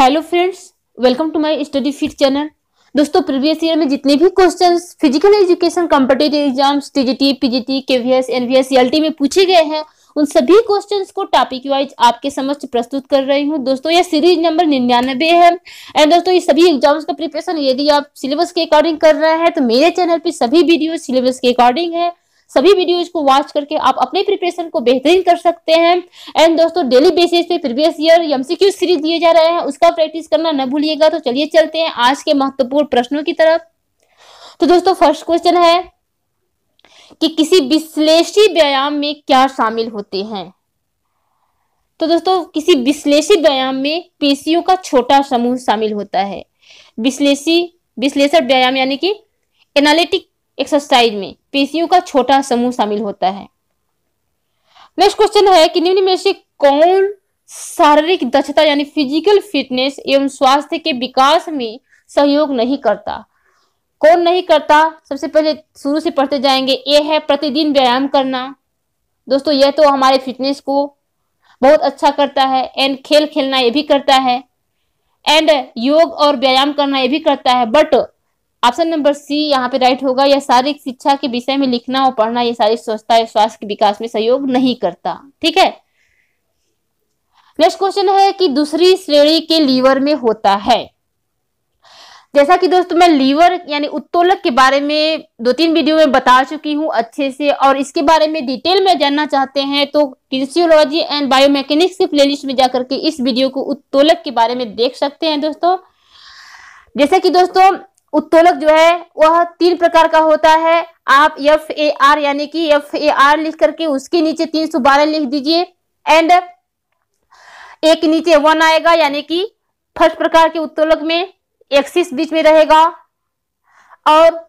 hello friends welcome to my study fit channel दोस्तों previous year में जितने भी questions physical education competitive exams TGT PGT KVS NVS LT में पूछे गए हैं उन सभी क्वेश्चंस को टॉपिक वाइज आपके समक्ष प्रस्तुत कर रही हूँ दोस्तों यह सीरीज नंबर निन्यानबे है एंड दोस्तों ये सभी एग्जाम्स का प्रिपरेशन यदि आप सिलेबस के अकॉर्डिंग कर रहे हैं तो मेरे चैनल पर सभी वीडियो सिलेबस के अकॉर्डिंग है सभी वीडियोज को वॉच करके आप अपने प्रिपरेशन को बेहतरीन कर सकते हैं एंड दोस्तों डेली बेसिस पे प्रीवियस ईयर एमसीक्यू सीरीज दिए जा रहे हैं उसका प्रैक्टिस करना न भूलिएगा तो चलिए चलते हैं आज के महत्वपूर्ण प्रश्नों की तरफ तो दोस्तों फर्स्ट क्वेश्चन है कि किसी विश्लेषी व्यायाम में क्या शामिल होते हैं तो दोस्तों किसी विश्लेषी व्यायाम में पेशियों का छोटा समूह शामिल होता है विश्लेषी विश्लेषण व्यायाम यानी कि एनालिटिक एक्सरसाइज में पेशियों का छोटा समूह शामिल होता है नेक्स्ट क्वेश्चन है कि निम्न में से कौन शारीरिक दक्षता यानी फिजिकल फिटनेस एवं स्वास्थ्य के विकास में सहयोग नहीं करता कौन नहीं करता सबसे पहले शुरू से पढ़ते जाएंगे ये है प्रतिदिन व्यायाम करना दोस्तों यह तो हमारे फिटनेस को बहुत अच्छा करता है एंड खेल खेलना ये भी करता है एंड योग और व्यायाम करना ये भी करता है बट ऑप्शन नंबर सी यहाँ पे राइट होगा यह शारीरिक शिक्षा के विषय में लिखना और पढ़ना यह शारीरिक स्वच्छता या स्वास्थ्य के विकास में सहयोग नहीं करता ठीक है नेक्स्ट क्वेश्चन है कि दूसरी श्रेणी के लीवर में होता है जैसा कि दोस्तों मैं लीवर यानी उत्तोलक के बारे में दो तीन वीडियो में बता चुकी हूँ अच्छे से और इसके बारे में डिटेल में जानना चाहते हैं तो किन्सियोलॉजी एंड बायोमैकेनिक्स के प्लेलिस्ट में जाकर के इस वीडियो को उत्तोलक के बारे में देख सकते हैं दोस्तों जैसा कि दोस्तों उत्तोलक जो है वह तीन प्रकार का होता है आप एफ ए आर यानी कि एफ ए आर लिख करके उसके नीचे तीन सौ बारह लिख दीजिए एंड एक नीचे वन आएगा यानी कि फर्स्ट प्रकार के उत्तोलक में एक्सिस बीच में रहेगा और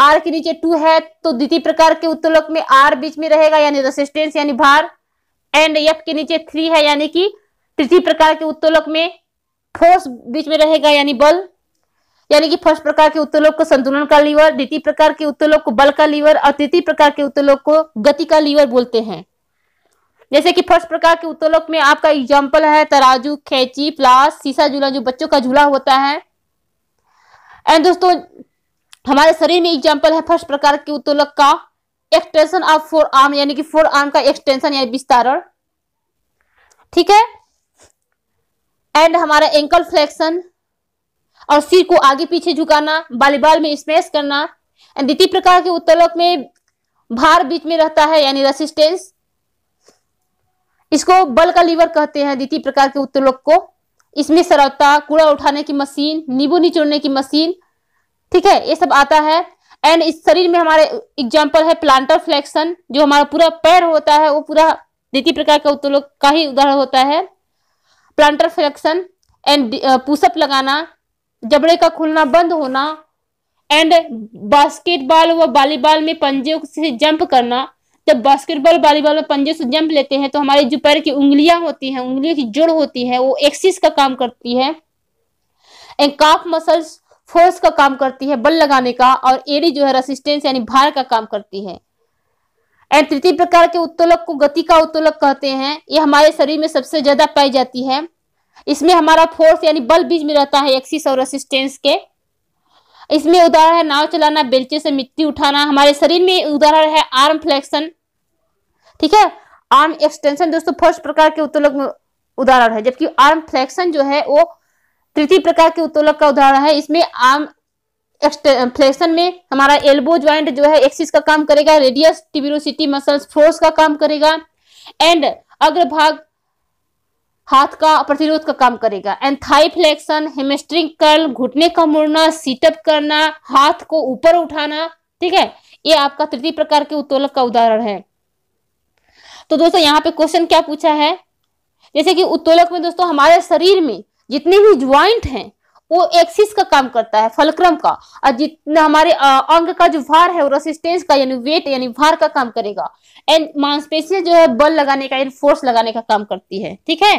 आर के नीचे टू है तो द्वितीय प्रकार के उत्तोलक में आर बीच में रहेगा यानी रेसिस्टेंस यानी भार एंड एफ के नीचे थ्री है यानी कि तृतीय प्रकार के उत्तोलक में फोर्स बीच में रहेगा यानी बल यानी कि फर्स्ट प्रकार के उत्तोलक को संतुलन का लीवर द्वितीय प्रकार के उत्तोलोक को बल का लीवर और तृतीय प्रकार के उत्तोलोक को गति का लीवर बोलते हैं जैसे कि फर्स्ट प्रकार के उत्तोलक में आपका एग्जाम्पल है तराजू खेची प्लास सीसा झूला जो बच्चों का झूला होता है एंड दोस्तों हमारे शरीर में एग्जाम्पल है फर्स्ट प्रकार के उत्तोलक का एक्सटेंशन ऑफ फोर आर्म यानी कि फोर आर्म का एक्सटेंशन यानी विस्तारण ठीक है एंड हमारा एंकल फ्लेक्शन और सिर को आगे पीछे झुकाना बालीबाल में स्मैश करना द्वितीय प्रकार के उत्तलक में भार बीच में रहता है यानी रेसिस्टेंस इसको बल का लीवर कहते हैं द्वितीय प्रकार के उत्तलक को इसमें सरौता कूड़ा उठाने की मशीन नींबू निचोड़ने की मशीन ठीक है ये सब आता है एंड इस शरीर में हमारे एग्जाम्पल है प्लांटर फ्लेक्शन जो हमारा पूरा पैर होता है वो पूरा द्वितीय प्रकार का उत्तोलक का ही उदाहरण होता है प्लांटर फ्लेक्शन एंड पुशअप लगाना जबड़े का खुलना बंद होना एंड बास्केटबॉल व वॉलीबॉल में पंजे से जंप करना जब बास्केटबॉल वॉलीबॉल में पंजे से जंप लेते हैं तो हमारे जो पैर की उंगलियां होती हैं उंगलियों की जोड़ होती है वो एक्सिस का काम करती है एंड काफ मसल्स फोर्स का काम करती है बल लगाने का और एड़ी जो है रेसिस्टेंस यानी भार का काम करती है एंड तृतीय प्रकार के उत्तोलक को गति का उत्तोलक कहते हैं ये हमारे शरीर में सबसे ज्यादा पाई जाती है इसमें हमारा फोर्स यानी बल बीच में रहता है एक्सिस और रेसिस्टेंस के इसमें उदाहरण है नाव चलाना बेलचे से मिट्टी उठाना हमारे शरीर में उदाहरण है आर्म फ्लेक्शन ठीक है आर्म एक्सटेंशन दोस्तों फर्स्ट प्रकार के उत्तोलक उदाहरण है जबकि आर्म फ्लेक्शन जो है वो तृतीय प्रकार के उत्तोलक का उदाहरण है इसमें आर्म फ्लेक्शन में हमारा एल्बो ज्वाइंट जो है एक्सिस का काम करेगा रेडियस टिबिरोसिटी मसल्स फोर्स का काम करेगा एंड अग्रभाग हाथ का प्रतिरोध का काम करेगा एंड थाई फ्लेक्शन कर्ल घुटने का मुड़ना सीटअप करना हाथ को ऊपर उठाना ठीक है ये आपका तृतीय प्रकार के उत्तोलक का उदाहरण है तो दोस्तों यहाँ पे क्वेश्चन क्या पूछा है जैसे कि उत्तोलक में दोस्तों हमारे शरीर में जितने भी ज्वाइंट हैं वो एक्सिस का काम करता है फलक्रम का और जितना हमारे अंग का जो भार है वो रेसिस्टेंस का यानी वेट यानी भार का काम करेगा एंड मांसपेशियां जो है बल लगाने का यानी फोर्स लगाने का काम करती है ठीक है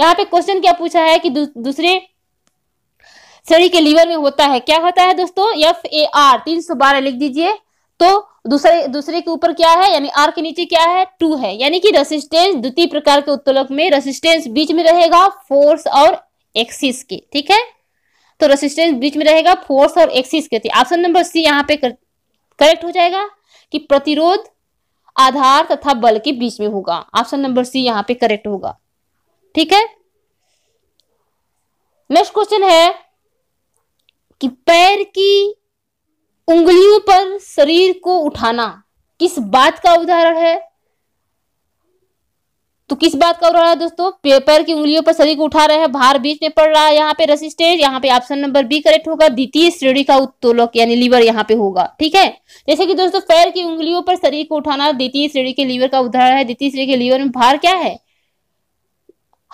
यहाँ पे क्वेश्चन क्या पूछा है कि दू, दूसरे शरीर के लीवर में होता है क्या होता है दोस्तों एफ ए आर तीन सौ बारह लिख दीजिए तो दूसरे दूसरे के ऊपर क्या है यानी आर के नीचे क्या है टू है यानी कि रेसिस्टेंस द्वितीय प्रकार के उत्तोलक में रेसिस्टेंस बीच में रहेगा फोर्स और एक्सिस के ठीक है तो रेसिस्टेंस बीच में रहेगा फोर्स और एक्सिस के ऑप्शन नंबर सी यहाँ पे करेक्ट हो जाएगा कि प्रतिरोध आधार तथा बल के बीच में होगा ऑप्शन नंबर सी यहाँ पे करेक्ट होगा ठीक है नेक्स्ट क्वेश्चन है कि पैर की उंगलियों पर शरीर को उठाना किस बात का उदाहरण है तो किस बात का उदाहरण है दोस्तों पेपर की उंगलियों पर शरीर को उठा रहे हैं भार बीच में पड़ रहा है यहाँ पे रेसिस्टेंस यहाँ पे ऑप्शन नंबर बी करेक्ट होगा द्वितीय श्रेणी का उत्तोलक यानी लीवर यहाँ पे होगा ठीक है जैसे कि दोस्तों पैर की उंगलियों पर शरीर को उठाना द्वितीय श्रेणी के लीवर का उदाहरण है द्वितीय श्रेणी के लीवर में भार क्या है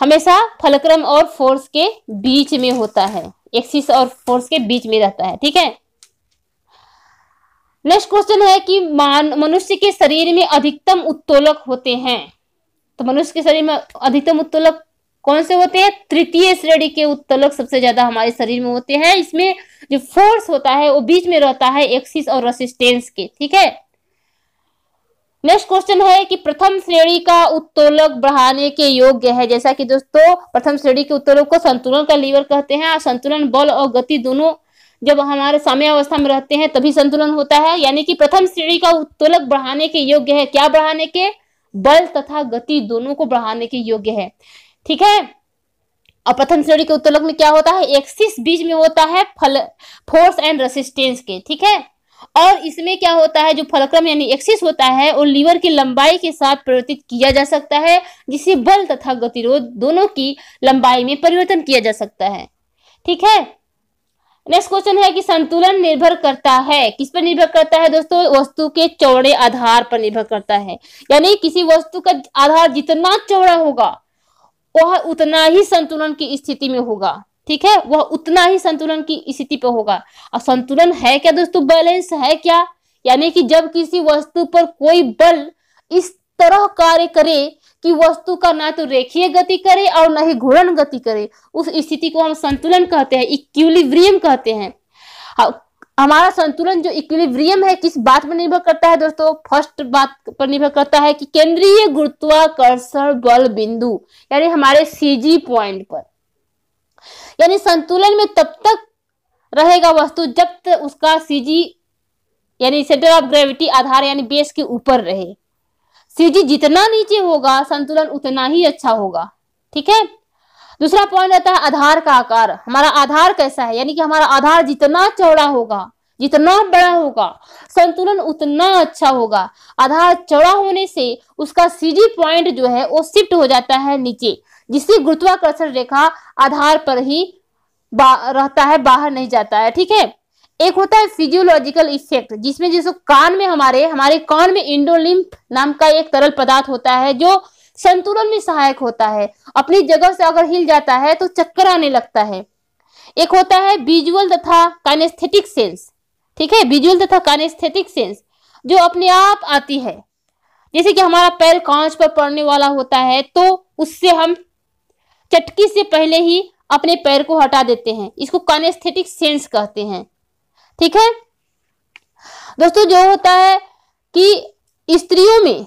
हमेशा फलक्रम और फोर्स के बीच में होता है एक्सिस और फोर्स के बीच में रहता है ठीक है नेक्स्ट क्वेश्चन है कि मान मनुष्य के शरीर में अधिकतम उत्तोलक होते हैं तो मनुष्य के शरीर में अधिकतम उत्तोलक कौन से होते हैं तृतीय श्रेणी के उत्तोलक सबसे ज्यादा हमारे शरीर में होते हैं इसमें जो फोर्स होता है वो बीच में रहता है एक्सिस और रेसिस्टेंस के ठीक है नेक्स्ट क्वेश्चन है कि प्रथम श्रेणी का उत्तोलक बढ़ाने के योग्य है जैसा कि दोस्तों प्रथम श्रेणी के उत्तोलक को संतुलन का लीवर कहते हैं और संतुलन बल और गति दोनों जब हमारे साम्य अवस्था में रहते हैं तभी संतुलन होता है यानी कि प्रथम श्रेणी का उत्तोलक बढ़ाने के योग्य है क्या बढ़ाने के बल तथा गति दोनों को बढ़ाने के योग्य है ठीक है और प्रथम श्रेणी के उत्तोलक में क्या होता है एक्सिस बीच में होता है फल फोर्स एंड रेसिस्टेंस के ठीक है और इसमें क्या होता है जो फलक्रम यानी एक्सिस होता है और लीवर की लंबाई के साथ परिवर्तित किया जा सकता है जिससे बल तथा गतिरोध दोनों की लंबाई में परिवर्तन किया जा सकता है ठीक है नेक्स्ट क्वेश्चन है कि संतुलन निर्भर करता है किस पर निर्भर करता है दोस्तों वस्तु के चौड़े आधार पर निर्भर करता है यानी किसी वस्तु का आधार जितना चौड़ा होगा वह उतना ही संतुलन की स्थिति में होगा ठीक है वह उतना ही संतुलन की स्थिति पर होगा और संतुलन है क्या दोस्तों बैलेंस है क्या यानी कि जब किसी वस्तु पर कोई बल इस तरह कार्य करे कि वस्तु का ना तो रेखीय गति करे और ना ही घूर्णन गति करे उस स्थिति को हम संतुलन कहते हैं इक्विलिब्रियम कहते हैं हमारा संतुलन जो इक्विलिब्रियम है किस बात पर निर्भर करता है दोस्तों फर्स्ट बात पर निर्भर करता है कि केंद्रीय गुरुत्वाकर्षण बल बिंदु यानी हमारे सीजी पॉइंट पर यानी संतुलन में तब तक रहेगा वस्तु जब तक उसका सीजी यानी सेंटर ऑफ ग्रेविटी आधार यानी बेस के ऊपर रहे सीजी जितना नीचे होगा संतुलन उतना ही अच्छा होगा ठीक है दूसरा पॉइंट रहता है आधार का आकार हमारा आधार कैसा है यानी कि हमारा आधार जितना चौड़ा होगा जितना बड़ा होगा संतुलन उतना अच्छा होगा आधार चौड़ा होने से उसका सीजी पॉइंट जो है वो शिफ्ट हो जाता है नीचे जिससे गुरुत्वाकर्षण रेखा आधार पर ही रहता है बाहर नहीं जाता है ठीक है एक होता है फिजियोलॉजिकल इफेक्ट जिसमें जैसे कान में हमारे हमारे कान में इंडोलिम्फ नाम का एक तरल पदार्थ होता है जो संतुलन में सहायक होता है अपनी जगह से अगर हिल जाता है तो चक्कर आने लगता है एक होता है विजुअल तथा कानेस्थेटिक सेंस ठीक है विजुअल तथा कानेस्थेटिक सेंस जो अपने आप आती है जैसे कि हमारा पैर कांच पर पड़ने वाला होता है तो उससे हम चटकी से पहले ही अपने पैर को हटा देते हैं इसको कॉनेस्थेटिक सेंस कहते हैं ठीक है दोस्तों जो होता है कि स्त्रियों में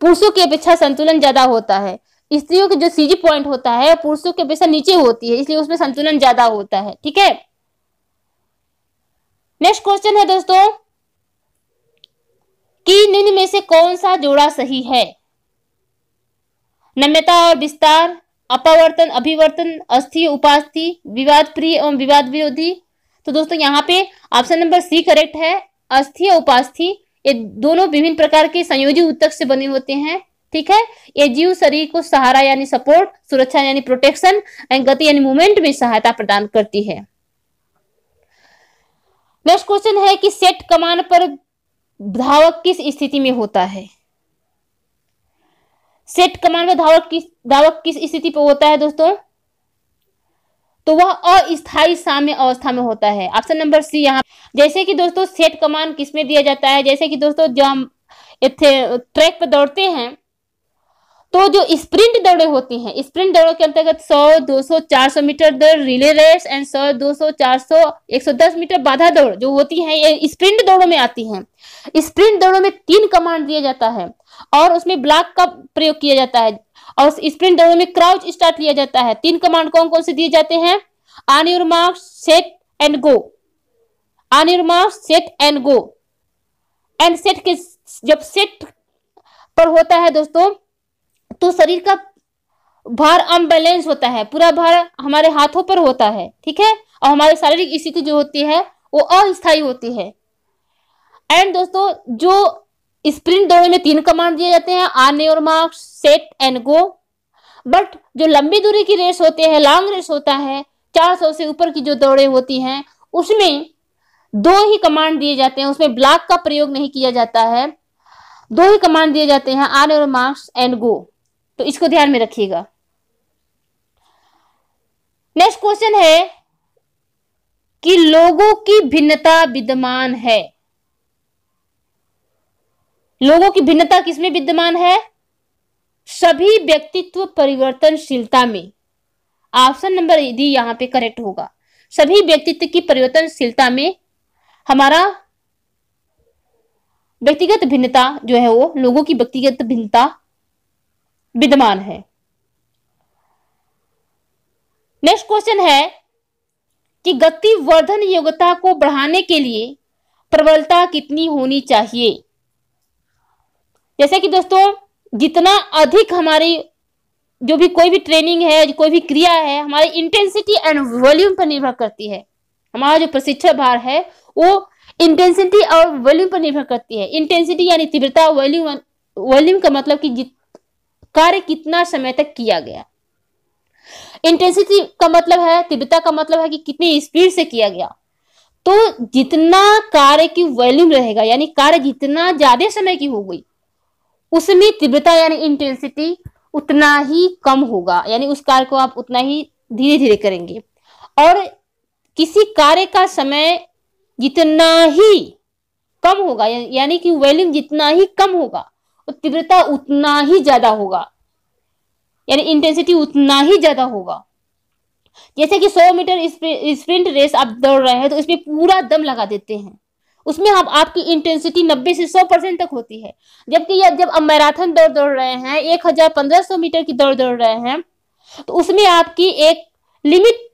पुरुषों की अपेक्षा संतुलन ज्यादा होता है स्त्रियों के जो सीजी पॉइंट होता है पुरुषों की अपेक्षा नीचे होती है इसलिए उसमें संतुलन ज्यादा होता है ठीक है नेक्स्ट क्वेश्चन है दोस्तों कि निम्न में से कौन सा जोड़ा सही है नम्यता और विस्तार अपवर्तन अभिवर्तन अस्थि उपास्थि विवाद प्रिय एवं विवाद विरोधी तो दोस्तों यहाँ पे ऑप्शन नंबर सी करेक्ट है अस्थि और उपास्थि ये दोनों विभिन्न प्रकार के संयोजी उत्तक से बने होते हैं ठीक है ये जीव शरीर को सहारा यानी सपोर्ट सुरक्षा यानी प्रोटेक्शन एंड गति यानी मूवमेंट में सहायता प्रदान करती है नेक्स्ट क्वेश्चन है कि सेट कमान पर धावक किस स्थिति में होता है सेट कमांड में धावक किस धावक किस स्थिति पर होता है दोस्तों तो वह अस्थायी साम्य अवस्था में होता है ऑप्शन नंबर सी यहाँ जैसे कि दोस्तों सेट कमांड किसमें दिया जाता है जैसे कि दोस्तों जो हम ट्रैक पर दौड़ते हैं तो जो स्प्रिंट दौड़े होती हैं स्प्रिंट दौड़ों के अंतर्गत 100, 200, 400 मीटर दौड़ रिले रेस एंड 100, 200, 400, 110 मीटर बाधा दौड़ जो होती है ये स्प्रिंट दौड़ों में आती हैं स्प्रिंट दौड़ों में तीन कमांड दिया जाता है और उसमें ब्लॉक का प्रयोग किया जाता है और स्प्रिंट दौड़ों में क्राउच स्टार्ट लिया जाता है तीन कमांड कौन कौन से दिए जाते हैं on your set and go on your set and go and set के जब सेट पर होता है दोस्तों तो शरीर का भार अनबैलेंस होता है पूरा भार हमारे हाथों पर होता है ठीक है और हमारी शारीरिक स्थिति जो होती है वो अस्थायी होती है एंड दोस्तों जो स्प्रिंट दौड़ने में तीन कमांड दिए जाते हैं आने और marks set and go but जो लंबी दूरी की रेस होती है लॉन्ग रेस होता है 400 से ऊपर की जो दौड़े होती हैं उसमें दो ही कमांड दिए जाते हैं उसमें ब्लॉक का प्रयोग नहीं किया जाता है दो ही कमांड दिए जाते हैं आने और मार्क्स एंड गो तो इसको ध्यान में रखिएगा नेक्स्ट क्वेश्चन है कि लोगों की भिन्नता विद्यमान है लोगों की भिन्नता किसमें विद्यमान है सभी व्यक्तित्व परिवर्तनशीलता में ऑप्शन नंबर यदि यहां पे करेक्ट होगा सभी व्यक्तित्व की परिवर्तनशीलता में हमारा व्यक्तिगत भिन्नता जो है वो लोगों की व्यक्तिगत भिन्नता विद्यमान है नेक्स्ट क्वेश्चन है कि गति वर्धन योग्यता को बढ़ाने के लिए प्रबलता कितनी होनी चाहिए जैसे कि दोस्तों जितना अधिक हमारी जो भी कोई भी ट्रेनिंग है कोई भी क्रिया है हमारी इंटेंसिटी एंड वॉल्यूम पर निर्भर करती है हमारा जो प्रशिक्षण भार है वो इंटेंसिटी और वॉल्यूम पर निर्भर करती है इंटेंसिटी यानी तीव्रता वॉल्यूम वॉल्यूम का मतलब कि कार्य कितना समय तक किया गया इंटेंसिटी का मतलब है तीव्रता का मतलब है कि कितनी स्पीड से किया गया तो जितना कार्य की वॉल्यूम रहेगा यानी कार्य जितना ज्यादा समय की हो गई उसमें तीव्रता यानी इंटेंसिटी उतना ही कम होगा यानी उस कार्य को आप उतना ही धीरे धीरे करेंगे और किसी कार्य का समय जितना ही कम होगा यानी कि वॉल्यूम जितना ही कम होगा तो तीव्रता उतना ही ज्यादा होगा यानी इंटेंसिटी उतना ही ज्यादा होगा जैसे कि 100 मीटर स्प्रिंट रेस आप दौड़ रहे हैं तो इसमें पूरा दम लगा देते हैं उसमें हम आपकी इंटेंसिटी 90 से 100 परसेंट तक होती है जबकि जब आप मैराथन दौड़ दौड़ रहे हैं एक हजार पंद्रह सौ मीटर की दौड़ दौड़ रहे हैं तो उसमें आपकी एक लिमिट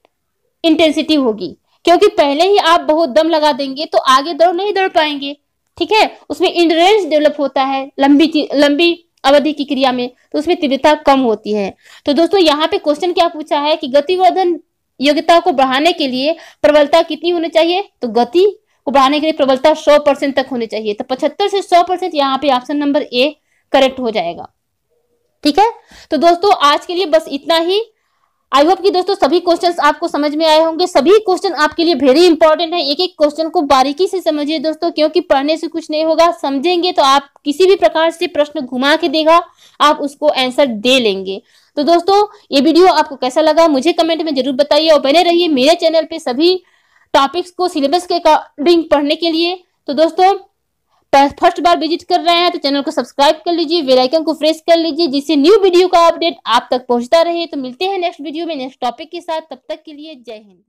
इंटेंसिटी होगी क्योंकि पहले ही आप बहुत दम लगा देंगे तो आगे दौड़ नहीं दौड़ पाएंगे ठीक है उसमें इंडोरेंस डेवलप होता है लंबी लंबी अवधि की क्रिया में तो उसमें तीव्रता कम होती है तो दोस्तों यहाँ पे क्वेश्चन क्या पूछा है कि गतिवर्धन योग्यता को बढ़ाने के लिए प्रबलता कितनी होनी चाहिए तो गति को बढ़ाने के लिए प्रबलता 100 परसेंट तक होनी चाहिए तो 75 से 100 परसेंट यहाँ पे ऑप्शन नंबर ए करेक्ट हो जाएगा ठीक है तो दोस्तों आज के लिए बस इतना ही आई होप कि दोस्तों सभी क्वेश्चंस आपको समझ में आए होंगे सभी क्वेश्चन आपके लिए वेरी इंपॉर्टेंट है एक एक क्वेश्चन को बारीकी से समझिए दोस्तों क्योंकि पढ़ने से कुछ नहीं होगा समझेंगे तो आप किसी भी प्रकार से प्रश्न घुमा के देगा आप उसको आंसर दे लेंगे तो दोस्तों ये वीडियो आपको कैसा लगा मुझे कमेंट में जरूर बताइए और बने रहिए मेरे चैनल पे सभी टॉपिक्स को सिलेबस के अकॉर्डिंग पढ़ने के लिए तो दोस्तों फर्स्ट बार विजिट कर रहे हैं तो चैनल को सब्सक्राइब कर लीजिए बेल आइकन को प्रेस कर लीजिए जिससे न्यू वीडियो का अपडेट आप तक पहुंचता रहे तो मिलते हैं नेक्स्ट वीडियो में नेक्स्ट टॉपिक के साथ तब तक के लिए जय हिंद